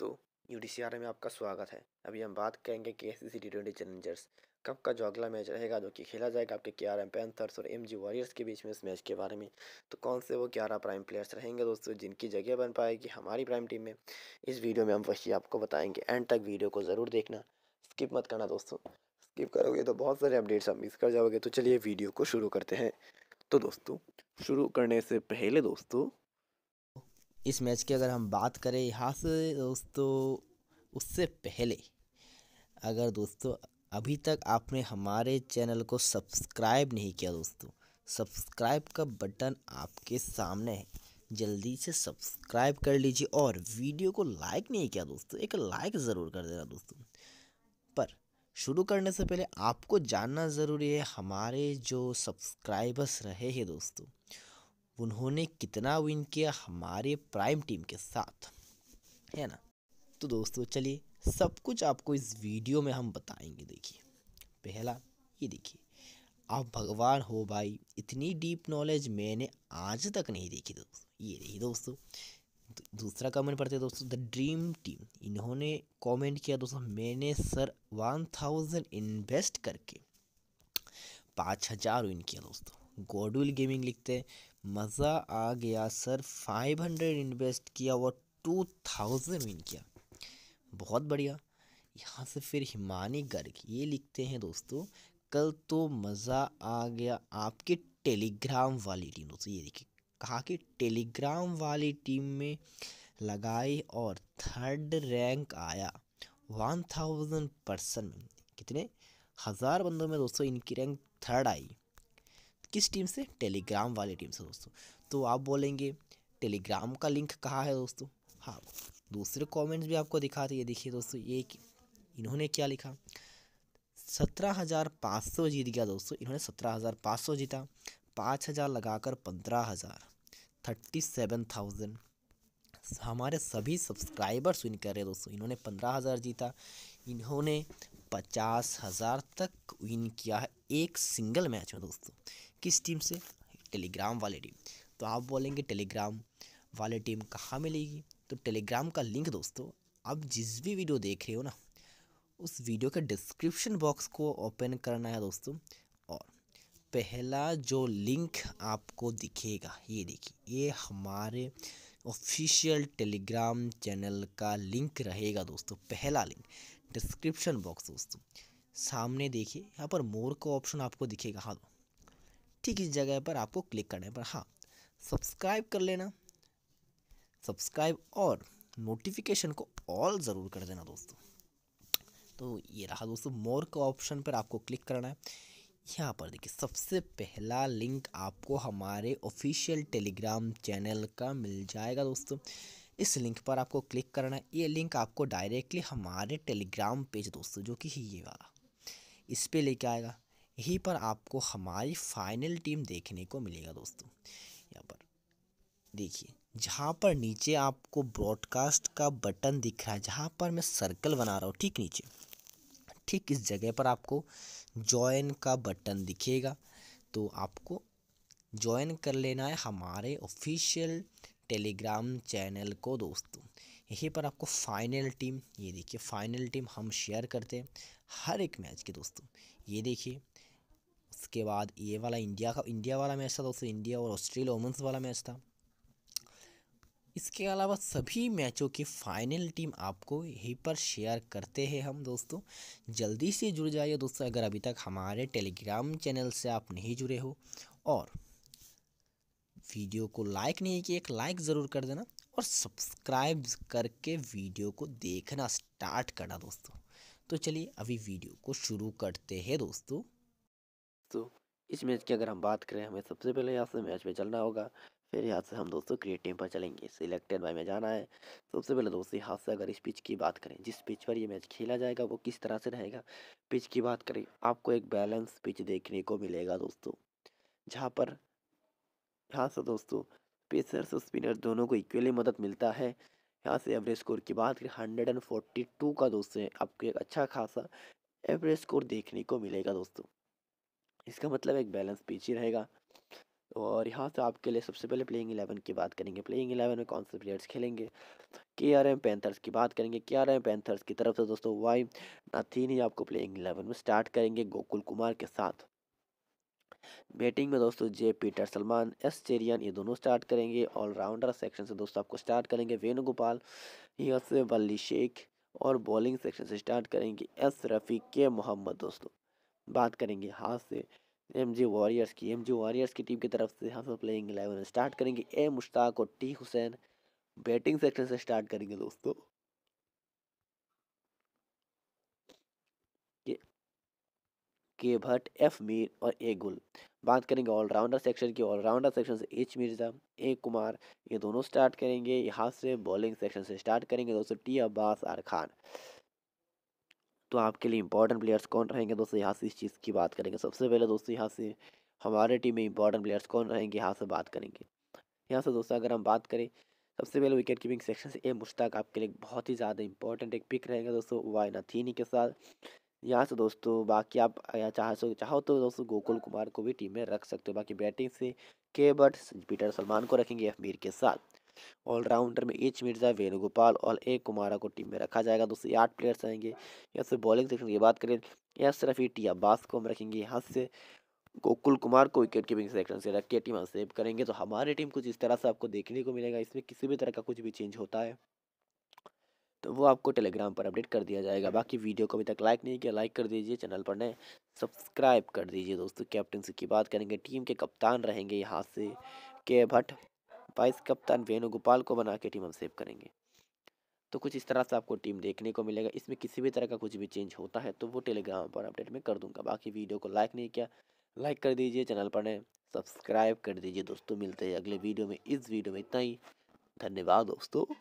दोस्तों यू में आपका स्वागत है अभी हम बात करेंगे K S C T twenty challengers cup का जो अगला मैच रहेगा जो कि खेला जाएगा आपके के आर एम पैंथर्स और एम जी वॉरियर्स के बीच में इस मैच के बारे में तो कौन से वो ग्यारह प्राइम प्लेयर्स रहेंगे दोस्तों जिनकी जगह बन पाएगी हमारी प्राइम टीम में इस वीडियो में हम वही आपको बताएंगे एंड तक वीडियो को ज़रूर देखना स्किप मत करना दोस्तों स्किप करोगे तो बहुत सारे अपडेट्स आप मिस कर जाओगे तो चलिए वीडियो को शुरू करते हैं तो दोस्तों शुरू करने से पहले दोस्तों इस मैच की अगर हम बात करें यहाँ से दोस्तों उससे पहले अगर दोस्तों अभी तक आपने हमारे चैनल को सब्सक्राइब नहीं किया दोस्तों सब्सक्राइब का बटन आपके सामने है जल्दी से सब्सक्राइब कर लीजिए और वीडियो को लाइक नहीं किया दोस्तों एक लाइक ज़रूर कर देना दोस्तों पर शुरू करने से पहले आपको जानना ज़रूरी है हमारे जो सब्सक्राइबर्स रहे हैं दोस्तों उन्होंने कितना विन किया हमारे प्राइम टीम के साथ है ना तो दोस्तों चलिए सब कुछ आपको इस वीडियो में हम बताएंगे देखिए पहला ये देखिए आप भगवान हो भाई इतनी डीप नॉलेज मैंने आज तक नहीं देखी दोस्तों ये रही दोस्तों दूसरा कमेंट पढ़ते दोस्तों द ड्रीम टीम इन्होंने कमेंट किया दोस्तों मैंने सर वन थाउजेंड इन्वेस्ट करके पाँच हज़ार विन किया दोस्तों गोडविल गेमिंग लिखते हैं मज़ा आ गया सर फाइव हंड्रेड इन्वेस्ट किया और टू थाउजेंड विन किया बहुत बढ़िया यहाँ से फिर हिमानी गर्ग ये लिखते हैं दोस्तों कल तो मज़ा आ गया आपके टेलीग्राम वाली टीम दोस्तों ये देखिए कहा कि टेलीग्राम वाली टीम में लगाई और थर्ड रैंक आया वन थाउजेंड परसेंट कितने हज़ार बंदों में दोस्तों इनकी रैंक थर्ड आई किस टीम से टेलीग्राम वाली टीम से दोस्तों तो आप बोलेंगे टेलीग्राम का लिंक कहाँ है दोस्तों हाँ दूसरे कमेंट्स भी आपको दिखाते ये देखिए दोस्तों ये इन्होंने क्या लिखा सत्रह हज़ार पाँच सौ जीत गया दोस्तों इन्होंने सत्रह हज़ार पाँच सौ जीता पाँच हज़ार लगा कर पंद्रह हज़ार थर्टी सेवन थाउजेंड हमारे सभी सब्सक्राइबर्स विन कर रहे दोस्तों इन्होंने पंद्रह हज़ार जीता इन्होंने पचास हज़ार तक विन किया है एक सिंगल मैच में दोस्तों किस टीम से टेलीग्राम वाली टीम तो आप बोलेंगे टेलीग्राम वाली टीम कहाँ मिलेगी तो टेलीग्राम का लिंक दोस्तों आप जिस भी वीडियो देख रहे हो ना उस वीडियो के डिस्क्रिप्शन बॉक्स को ओपन करना है दोस्तों और पहला जो लिंक आपको दिखेगा ये देखिए ये हमारे ऑफिशियल टेलीग्राम चैनल का लिंक रहेगा दोस्तों पहला लिंक डिस्क्रिप्शन बॉक्स दोस्तों सामने देखिए यहाँ पर मोर का ऑप्शन आपको दिखेगा हाँ ठीक इस जगह पर आपको क्लिक करने पर हाँ सब्सक्राइब कर लेना सब्सक्राइब और नोटिफिकेशन को ऑल ज़रूर कर देना दोस्तों तो ये रहा दोस्तों मोर का ऑप्शन पर आपको क्लिक करना है यहाँ पर देखिए सबसे पहला लिंक आपको हमारे ऑफिशियल टेलीग्राम चैनल का मिल जाएगा दोस्तों इस लिंक पर आपको क्लिक करना है ये लिंक आपको डायरेक्टली हमारे टेलीग्राम पेज दोस्तों जो कि ये वाला इस पर लेके आएगा यहीं पर आपको हमारी फाइनल टीम देखने को मिलेगा दोस्तों यहाँ पर देखिए जहाँ पर नीचे आपको ब्रॉडकास्ट का बटन दिख रहा है जहाँ पर मैं सर्कल बना रहा हूँ ठीक नीचे ठीक इस जगह पर आपको जॉइन का बटन दिखेगा तो आपको ज्वाइन कर लेना है हमारे ऑफिशियल टेलीग्राम चैनल को दोस्तों यहीं पर आपको फाइनल टीम ये देखिए फाइनल टीम हम शेयर करते हैं हर एक मैच के दोस्तों ये देखिए उसके बाद ये वाला इंडिया का इंडिया वाला मैच था दोस्तों इंडिया और ऑस्ट्रेलिया वुमेंस वाला मैच था इसके अलावा सभी मैचों की फाइनल टीम आपको यहीं पर शेयर करते हैं हम दोस्तों जल्दी से जुड़ जाइए दोस्तों अगर अभी तक हमारे टेलीग्राम चैनल से आप नहीं जुड़े हो और वीडियो को लाइक नहीं किया एक लाइक ज़रूर कर देना और सब्सक्राइब करके वीडियो को देखना स्टार्ट करना दोस्तों तो चलिए अभी वीडियो को शुरू करते हैं दोस्तों तो इस मैच की अगर हम बात करें हमें सबसे पहले यहाँ से मैच में चलना होगा फिर यहाँ से हम दोस्तों क्रिएट टीम पर चलेंगे सिलेक्टेड बाय में जाना है सबसे पहले दोस्तों यहाँ से अगर इस पिच की बात करें जिस पिच पर ये मैच खेला जाएगा वो किस तरह से रहेगा पिच की बात करें आपको एक बैलेंस पिच देखने को मिलेगा दोस्तों जहाँ पर यहाँ से दोस्तों पेसर्स और स्पिनर दोनों को इक्वली मदद मिलता है यहाँ से एवरेज स्कोर की बात करें हंड्रेड एंड फोर्टी टू का दोस्तों आपको एक अच्छा खासा एवरेज स्कोर देखने को मिलेगा दोस्तों इसका मतलब एक बैलेंस पीच ही रहेगा और यहाँ से आपके लिए सबसे पहले प्लेइंग इलेवन की बात करेंगे प्लेइंग इलेवन में कौन से प्लेयर्स खेलेंगे के आर एम पैंथर्स की बात करेंगे के आर एम पैंथर्स की तरफ से दोस्तों वाई नाथीन ही आपको प्लेइंग इलेवन में स्टार्ट करेंगे गोकुल कुमार के साथ बैटिंग में दोस्तों J Peter Salman S Cherian ये दोनों स्टार्ट करेंगे ऑलराउंडर सेक्शन से दोस्तों आपको स्टार्ट करेंगे वेणुगोपाल यहाँ से वल्ली शेख और बॉलिंग सेक्शन से स्टार्ट करेंगे एस रफ़ी के मोहम्मद दोस्तों बात करेंगे हाथ से एम जे वॉरियर्स की एम जे वॉरियर्स की टीम की तरफ से हम लोग प्लेइंग इलेवन स्टार्ट करेंगे ए मुश्ताक और टी हुसैन बैटिंग सेक्शन से स्टार्ट करेंगे दोस्तों के भट्ट एफ मीर और ए गुल बात करेंगे ऑलराउंडर सेक्शन की ऑलराउंडर सेक्शन से एच मिर्ज़ा ए कुमार ये दोनों स्टार्ट करेंगे यहाँ से बॉलिंग सेक्शन से स्टार्ट करेंगे दोस्तों टी अब्बास आर खान तो आपके लिए इंपॉर्टेंट प्लेयर्स कौन रहेंगे दोस्तों यहाँ से इस चीज़ की बात करेंगे सबसे पहले दोस्तों यहाँ से हमारे टीम में इंपॉर्टेंट प्लेयर्स कौन रहेंगे यहाँ से बात करेंगे यहाँ से दोस्तों अगर हम बात करें सबसे पहले विकेट कीपिंग सेक्शन से ए मुश्ताक आपके लिए बहुत ही ज़्यादा इंपॉर्टेंट एक पिक रहेगा दोस्तों वाई नथीनी के साथ यहाँ से दोस्तों बाकी आप चाह चाहो तो दोस्तों गोकुल कुमार को भी टीम में रख सकते हो बाकी बैटिंग से के बट पीटर सलमान को रखेंगे अफमीर के साथ ऑलराउंडर में एच मिर्जा वेणुगोपाल और ए कुमारा को टीम में रखा जाएगा दोस्तों आठ प्लेयर्स आएंगे या फिर बॉलिंग सेक्शन की बात करें या सिर्फ ये टी अब्बास को हम रखेंगे यहाँ से गोकुल कुमार को विकेट कीपिंग सेक्शन से रख के टीम सेव करेंगे तो हमारी टीम कुछ इस तरह से आपको देखने को मिलेगा इसमें किसी भी तरह का कुछ भी चेंज होता है तो वो आपको टेलीग्राम पर अपडेट कर दिया जाएगा बाकी वीडियो को अभी तक लाइक नहीं किया लाइक कर दीजिए चैनल पर नए सब्सक्राइब कर दीजिए दोस्तों कैप्टनसी की बात करेंगे टीम के कप्तान रहेंगे यहाँ से के भट्ट वाइस कप्तान वेणुगोपाल को बना के टीम हम सेव करेंगे तो कुछ इस तरह से आपको टीम देखने को मिलेगा इसमें किसी भी तरह का कुछ भी चेंज होता है तो वो टेलीग्राम पर अपडेट में कर दूंगा बाकी वीडियो को लाइक नहीं किया लाइक कर दीजिए चैनल पर सब्सक्राइब कर दीजिए दोस्तों मिलते हैं अगले वीडियो में इस वीडियो में इतना ही धन्यवाद दोस्तों